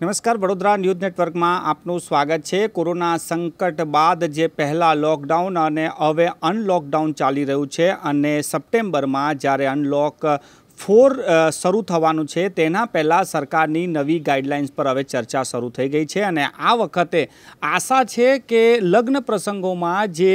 નમસ્કાર વડોદરા ન્યૂઝ નેટવર્કમાં આપનું સ્વાગત છે કોરોના સંકટ બાદ જે પહેલાં લોકડાઉન અને હવે અનલોકડાઉન ચાલી રહ્યું છે અને સપ્ટેમ્બરમાં જ્યારે અનલોક ફોર શરૂ થવાનું છે તેના પહેલાં સરકારની નવી ગાઈડલાઇન્સ પર હવે ચર્ચા શરૂ થઈ ગઈ છે અને આ વખતે આશા છે કે લગ્ન પ્રસંગોમાં જે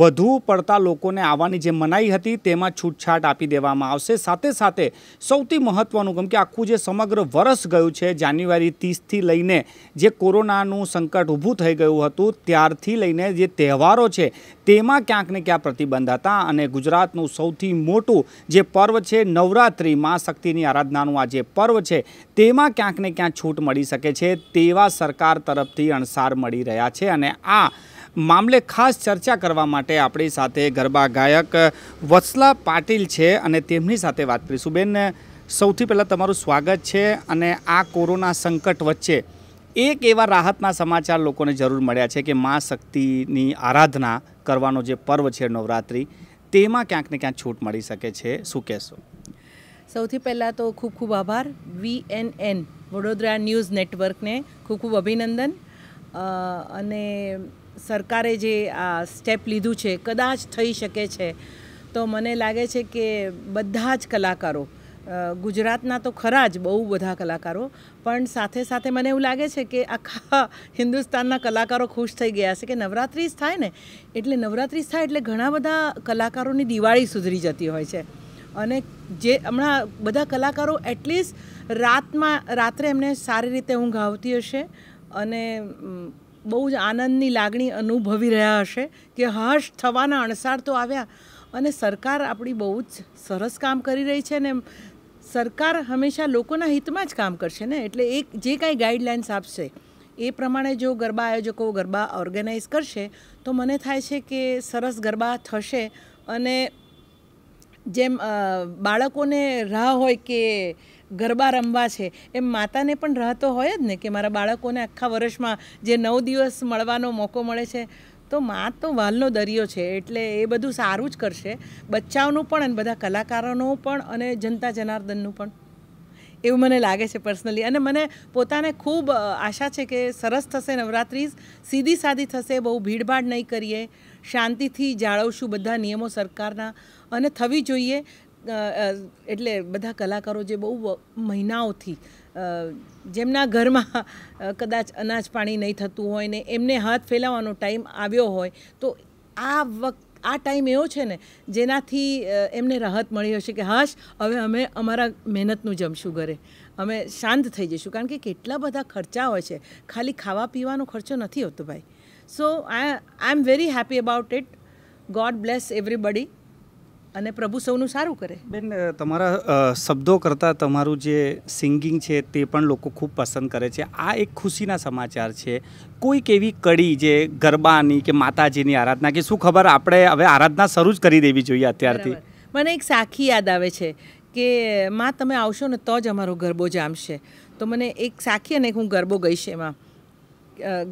વધુ પડતા લોકોને આવવાની જે મનાઈ હતી તેમાં છૂટછાટ આપી દેવામાં આવશે સાથે સાથે સૌથી મહત્ત્વનું કેમ કે આખું જે સમગ્ર વરસ ગયું છે જાન્યુઆરી ત્રીસથી લઈને જે કોરોનાનું સંકટ ઊભું થઈ ગયું હતું ત્યારથી લઈને જે તહેવારો છે તેમાં ક્યાંક ને ક્યાં પ્રતિબંધ હતા અને ગુજરાતનું સૌથી મોટું જે પર્વ છે નવરાત્રિ નવરાત્રિ માં શક્તિની આરાધનાનું આ જે પર્વ છે તેમાં ક્યાંક ને ક્યાંક છૂટ મળી શકે છે તેવા સરકાર તરફથી અણસાર મળી રહ્યા છે અને આ મામલે ખાસ ચર્ચા કરવા માટે આપણી સાથે ગરબા ગાયક વત્સલા પાટીલ છે અને તેમની સાથે વાત કરીશું બેન સૌથી પહેલાં તમારું સ્વાગત છે અને આ કોરોના સંકટ વચ્ચે એક એવા રાહતના સમાચાર લોકોને જરૂર મળ્યા છે કે મા શક્તિની આરાધના કરવાનો જે પર્વ છે નવરાત્રિ તેમાં ક્યાંક ને ક્યાંક છૂટ મળી શકે છે શું કહેશો સૌથી પહેલાં તો ખૂબ ખૂબ આભાર V N N Vadodara news નેટવર્કને ખૂબ ખૂબ અભિનંદન અને સરકારે જે આ સ્ટેપ લીધું છે કદાચ થઈ શકે છે તો મને લાગે છે કે બધા જ કલાકારો ગુજરાતના તો ખરા જ બહુ બધા કલાકારો પણ સાથે સાથે મને એવું લાગે છે કે આખા હિન્દુસ્તાનના કલાકારો ખુશ થઈ ગયા છે કે નવરાત્રિ જ થાય ને એટલે નવરાત્રિ જ થાય એટલે ઘણા બધા કલાકારોની દિવાળી સુધરી જતી હોય છે અને જે હમણાં બધા કલાકારો એટલીસ્ટ રાતમાં રાત્રે એમને સારી રીતે ઊંઘ આવતી હશે અને બહુ જ આનંદની લાગણી અનુભવી રહ્યા હશે કે હર્ષ થવાના અણસાર તો આવ્યા અને સરકાર આપણી બહુ જ સરસ કામ કરી રહી છે ને સરકાર હંમેશા લોકોના હિતમાં જ કામ કરશે ને એટલે એક જે કાંઈ ગાઈડલાઇન્સ આપશે એ પ્રમાણે જો ગરબા આયોજકો ગરબા ઓર્ગેનાઇઝ કરશે તો મને થાય છે કે સરસ ગરબા થશે અને જેમ બાળકોને રાહ હોય કે ગરબા રમવા છે એમ માતાને પણ રાહ તો હોય જ ને કે મારા બાળકોને આખા વર્ષમાં જે નવ દિવસ મળવાનો મોકો મળે છે તો મા તો વાલનો દરિયો છે એટલે એ બધું સારું જ કરશે બચ્ચાઓનું પણ અને બધા કલાકારોનું પણ અને જનતા જનાર્દનનું પણ એવું મને લાગે છે પર્સનલી અને મને પોતાને ખૂબ આશા છે કે સરસ થશે નવરાત્રિ સીધી સાદી થશે બહુ ભીડભાડ નહીં કરીએ શાંતિથી જાળવશું બધા નિયમો સરકારના અને થવી જોઈએ એટલે બધા કલાકારો જે બહુ મહિનાઓથી જેમના ઘરમાં કદાચ અનાજ પાણી નહીં થતું હોય ને એમને હાથ ફેલાવવાનો ટાઈમ આવ્યો હોય તો આ વખત આ ટાઈમ એવો છે ને જેનાથી એમને રાહત મળી હશે કે હાશ હવે અમે અમારા મહેનતનું જમશું ઘરે અમે શાંત થઈ જઈશું કારણ કે કેટલા બધા ખર્ચા હોય છે ખાલી ખાવા પીવાનો ખર્ચો નથી હોતો ભાઈ so I I am very happy about it God bless everybody અને પ્રભુ સૌનું સારું કરે બેન તમારા શબ્દો કરતાં તમારું જે સિંગિંગ છે તે પણ લોકો ખૂબ પસંદ કરે છે આ એક ખુશીના સમાચાર છે કોઈક એવી કડી જે ગરબાની કે માતાજીની આરાધના કે શું ખબર આપણે હવે આરાધના શરૂ જ કરી દેવી જોઈએ અત્યારથી મને એક સાખી યાદ આવે છે કે માં તમે આવશો ને તો જ અમારો ગરબો જામશે તો મને એક સાખી અને હું ગરબો ગઈશ એમાં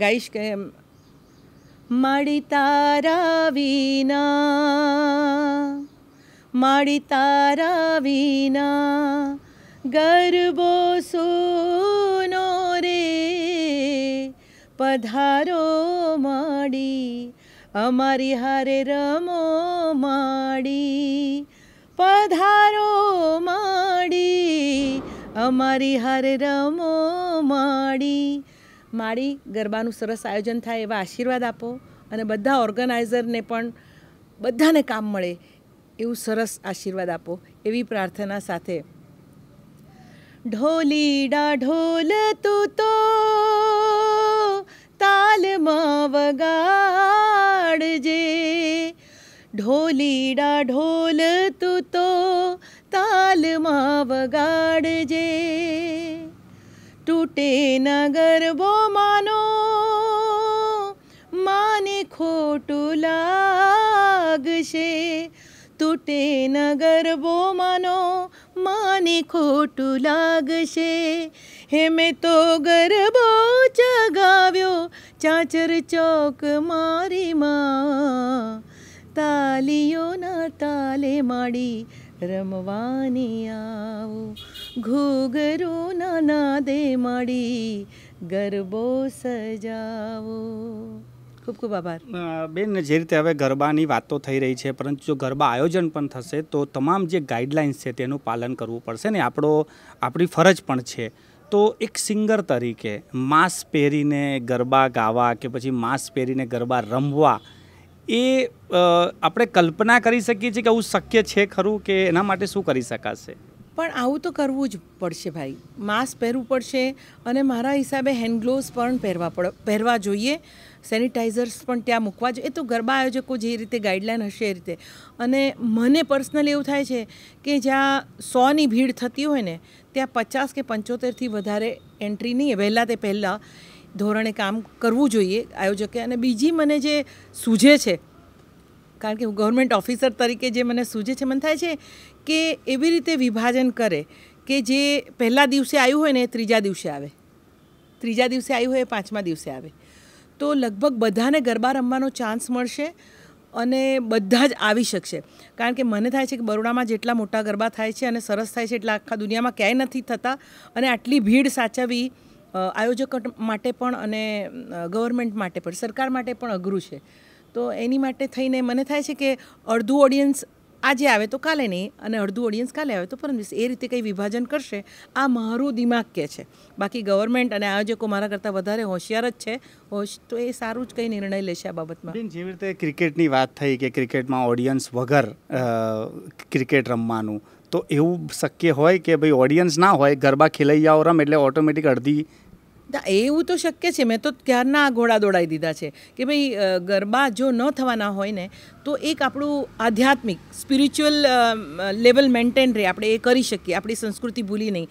ગાઈશ કે માડી તારા વિના માડી તારા વિના ગરબો સુનો રે પધારો માડી અમારી હારે રમો માડી પધારો માડી અમારી હારે રમો માડી માળી ગરબાનું સરસ આયોજન થાય એવા આશીર્વાદ આપો અને બધા ઓર્ગેનાઇઝરને પણ બધાને કામ મળે એવું સરસ આશીર્વાદ આપો એવી પ્રાર્થના સાથે ઢોલીડા ઢોલ તું તો તાલમાં વગાડજે ઢોલીડા ઢોલ તું તો તાલમાં વગાડજે માટેના ગરબો માનો માને ખોટું લાગશે તૂટે ન ગરબો માનો માને ખોટું લાગશે હે મેં તો ગરબો ચગાવ્યો ચાચર ચોક મારી માં તાલીઓના તાલે માડી રમવાની આવું ઘૂઘરોના દે મળી ગરબો સજાવો ખૂબ ખૂબ આભાર બેન જે રીતે હવે ગરબાની વાતો થઈ રહી છે પરંતુ જો ગરબા આયોજન પણ થશે તો તમામ જે ગાઈડલાઇન્સ છે તેનું પાલન કરવું પડશે ને આપણો આપણી ફરજ પણ છે તો એક સિંગર તરીકે માસ્ક પહેરીને ગરબા ગાવા કે પછી માસ્ક પહેરીને ગરબા રમવા એ આપણે કલ્પના કરી શકીએ છીએ કે આવું શક્ય છે ખરું કે એના માટે શું કરી શકાશે પણ આવું તો કરવું જ પડશે ભાઈ માસ્ક પહેરવું પડશે અને મારા હિસાબે હેન્ડ પણ પહેરવા પડ પહેરવા જોઈએ સેનિટાઈઝર્સ પણ ત્યાં મૂકવા જોઈએ એ તો ગરબા આયોજકો જે રીતે ગાઈડલાઇન હશે એ રીતે અને મને પર્સનલી એવું થાય છે કે જ્યાં સોની ભીડ થતી હોય ને ત્યાં પચાસ કે પંચોતેરથી વધારે એન્ટ્રી નહીં વહેલા તે પહેલાં ધોરણે કામ કરવું જોઈએ આયોજકે અને બીજી મને જે સૂઝે છે કારણ કે હું ગવર્મેન્ટ ઓફિસર તરીકે જે મને સૂજે છે મને થાય છે કે એવી રીતે વિભાજન કરે કે જે પહેલાં દિવસે આવ્યું હોય ને એ ત્રીજા દિવસે આવે ત્રીજા દિવસે આવ્યું હોય એ પાંચમા દિવસે આવે તો લગભગ બધાને ગરબા રમવાનો ચાન્સ મળશે અને બધા જ આવી શકશે કારણ કે મને થાય છે કે બરોડામાં જેટલા મોટા ગરબા થાય છે અને સરસ થાય છે એટલા આખા દુનિયામાં ક્યાંય નથી થતા અને આટલી ભીડ સાચવવી આયોજકો માટે પણ અને ગવર્મેન્ટ માટે પણ સરકાર માટે પણ અઘરું છે તો એની માટે થઈને મને થાય છે કે અડધું ઓડિયન્સ આજે આવે તો કાલે નહીં અને અડધું ઓડિયન્સ કાલે આવે તો પરમ દિવસે એ રીતે કંઈ વિભાજન કરશે આ મારું દિમાગ કે છે બાકી ગવર્મેન્ટ અને આયોજકો મારા કરતાં વધારે હોશિયાર જ છે હોશ તો એ સારું જ કંઈ નિર્ણય લેશે આ બાબતમાં જેવી રીતે ક્રિકેટની વાત થઈ કે ક્રિકેટમાં ઓડિયન્સ વગર ક્રિકેટ રમવાનું તો એવું શક્ય હોય કે ભાઈ ઓડિયન્સ ના હોય ગરબા ખેલૈયાઓ રમ એટલે ઓટોમેટિક અડધી એવું તો શક્ય છે મેં તો ક્યારના આ ઘોડા દોડાવી દીધા છે કે ભાઈ ગરબા જો ન થવાના હોય ને તો એક આપણું આધ્યાત્મિક સ્પિરિચ્યુઅલ લેવલ મેન્ટેન રહે આપણે એ કરી શકીએ આપણી સંસ્કૃતિ ભૂલી નહીં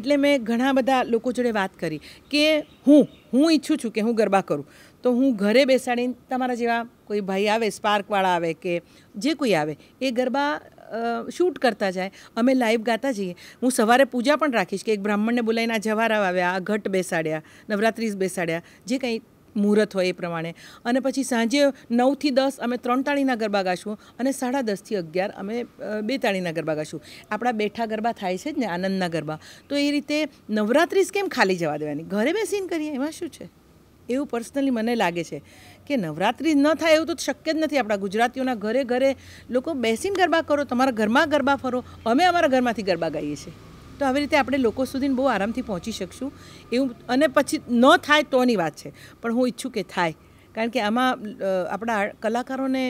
એટલે મેં ઘણા બધા લોકો જોડે વાત કરી કે હું હું ઈચ્છું છું કે હું ગરબા કરું તો હું ઘરે બેસાડીને તમારા જેવા કોઈ ભાઈ આવે સ્પાર્કવાળા આવે કે જે કોઈ આવે એ ગરબા શૂટ કરતા જાય અમે લાઈવ ગાતા જઈએ હું સવારે પૂજા પણ રાખીશ કે એક બ્રાહ્મણને બોલાવીને આ જવારા આવ્યા આ ઘટ બેસાડ્યા નવરાત્રિસ બેસાડ્યા જે કંઈ મુહૂર્ત હોય એ પ્રમાણે અને પછી સાંજે નવથી દસ અમે ત્રણ તાળીના ગરબા ગાશું અને સાડા દસથી અગિયાર અમે બે તાળીના ગરબા ગાશું આપણા બેઠા ગરબા થાય છે જ ને આનંદના ગરબા તો એ રીતે નવરાત્રિસ કેમ ખાલી જવા દેવાની ઘરે બેસીને કરીએ એમાં શું છે એવું પર્સનલી મને લાગે છે કે નવરાત્રિ ન થાય એવું તો શક્ય જ નથી આપણા ગુજરાતીઓના ઘરે ઘરે લોકો બેસીને ગરબા કરો તમારા ઘરમાં ગરબા ફરો અમે અમારા ઘરમાંથી ગરબા ગાઈએ છીએ તો આવી રીતે આપણે લોકો સુધી બહુ આરામથી પહોંચી શકશું એવું અને પછી ન થાય તોની વાત છે પણ હું ઈચ્છું કે થાય કારણ કે આમાં આપણા કલાકારોને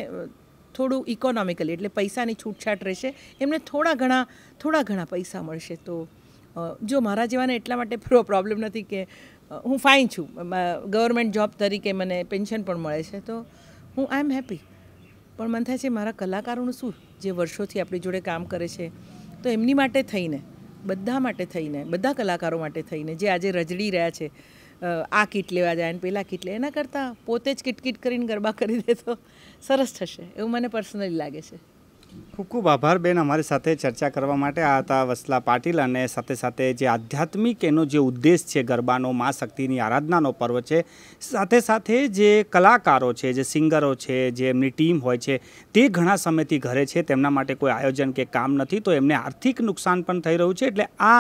થોડું ઇકોનોમિકલી એટલે પૈસાની છૂટછાટ રહેશે એમને થોડા ઘણા થોડા ઘણા પૈસા મળશે તો જો મારા જેવાને એટલા માટે પ્રોબ્લેમ નથી કે હું ફાઇન છું ગવર્મેન્ટ જોબ તરીકે મને પેન્શન પણ મળે છે તો હું આઈ એમ હેપી પણ મને થાય છે મારા કલાકારોનું શું જે વર્ષોથી આપણી જોડે કામ કરે છે તો એમની માટે થઈને બધા માટે થઈને બધા કલાકારો માટે થઈને જે આજે રજડી રહ્યા છે આ કીટ લેવા જાય ને પહેલાં કીટ લે એના કરતાં પોતે જ કિટકીટ કરીને ગરબા કરી દે તો સરસ થશે એવું મને પર્સનલી લાગે છે ખૂબ ખૂબ આભાર બેન અમારી સાથે ચર્ચા કરવા માટે આ હતા વસલા પાટીલ અને સાથે સાથે જે આધ્યાત્મિક એનો જે ઉદ્દેશ છે ગરબાનો મા શક્તિની આરાધનાનો પર્વ છે સાથે સાથે જે કલાકારો છે જે સિંગરો છે જે એમની ટીમ હોય છે તે ઘણા સમયથી ઘરે છે તેમના માટે કોઈ આયોજન કે કામ નથી તો એમને આર્થિક નુકસાન પણ થઈ રહ્યું છે એટલે આ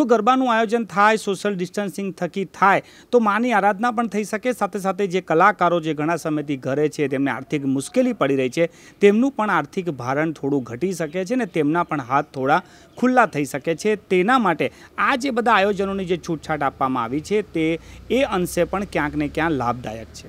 જો ગરબાનું આયોજન થાય સોશિયલ ડિસ્ટન્સિંગ થકી થાય તો માની આરાધના પણ થઈ શકે સાથે સાથે જે કલાકારો જે ઘણા સમયથી ઘરે છે તેમને આર્થિક મુશ્કેલી પડી રહી છે તેમનું પણ આર્થિક ભારણ થોડું ઘટી શકે છે ને તેમના પણ હાથ થોડા ખુલ્લા થઈ શકે છે તેના માટે આ જે બધા આયોજનોની જે છૂટછાટ આપવામાં આવી છે તે એ અંશે પણ ક્યાંક ને ક્યાં લાભદાયક છે